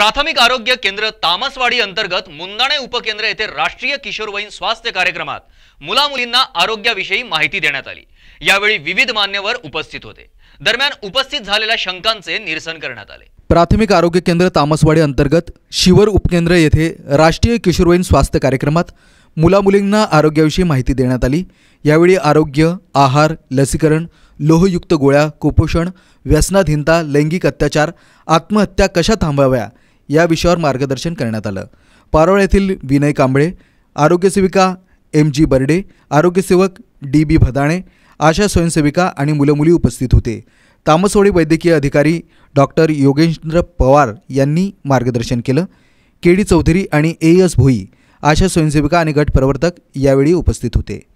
प्राथमिक आरोग्य केंद्र तामसवाडी अंतर्गत मुंदाणे उपकेंद्र येथे राष्ट्रीय किशोरवयीन स्वास्थ्य कार्यक्रमात मुला मुलींना आरोग्याविषयी माहिती देण्यात आली यावेळी विविध मान्यवर उपस्थित होते दरम्यान उपस्थित झालेल्या शंकांचे निरसन करण्यात आले प्राथमिक आरोग्य केंद्र तामसवाडी अंतर्गत शिवर उपकेंद्र येथे राष्ट्रीय किशोरवयीन स्वास्थ्य कार्यक्रमात मुला मुलींना आरोग्याविषयी माहिती देण्यात आली यावेळी आरोग्य आहार लसीकरण लोहयुक्त गोळ्या कुपोषण व्यसनाधीनता लैंगिक अत्याचार आत्महत्या कशा थांबवाव्या या विषयावर मार्गदर्शन करण्यात आलं पारोळ येथील विनय कांबळे आरोग्यसेविका एम जी बर्डे आरोग्यसेवक डी बी भदाणे आशा स्वयंसेविका आणि मुलंमुली उपस्थित होते तामसवाडी वैद्यकीय अधिकारी डॉक्टर योगेंद्र पवार यांनी मार्गदर्शन केलं के डी चौधरी आणि ए एस भोई आशा स्वयंसेविका आणि गट प्रवर्तक यावेळी उपस्थित होते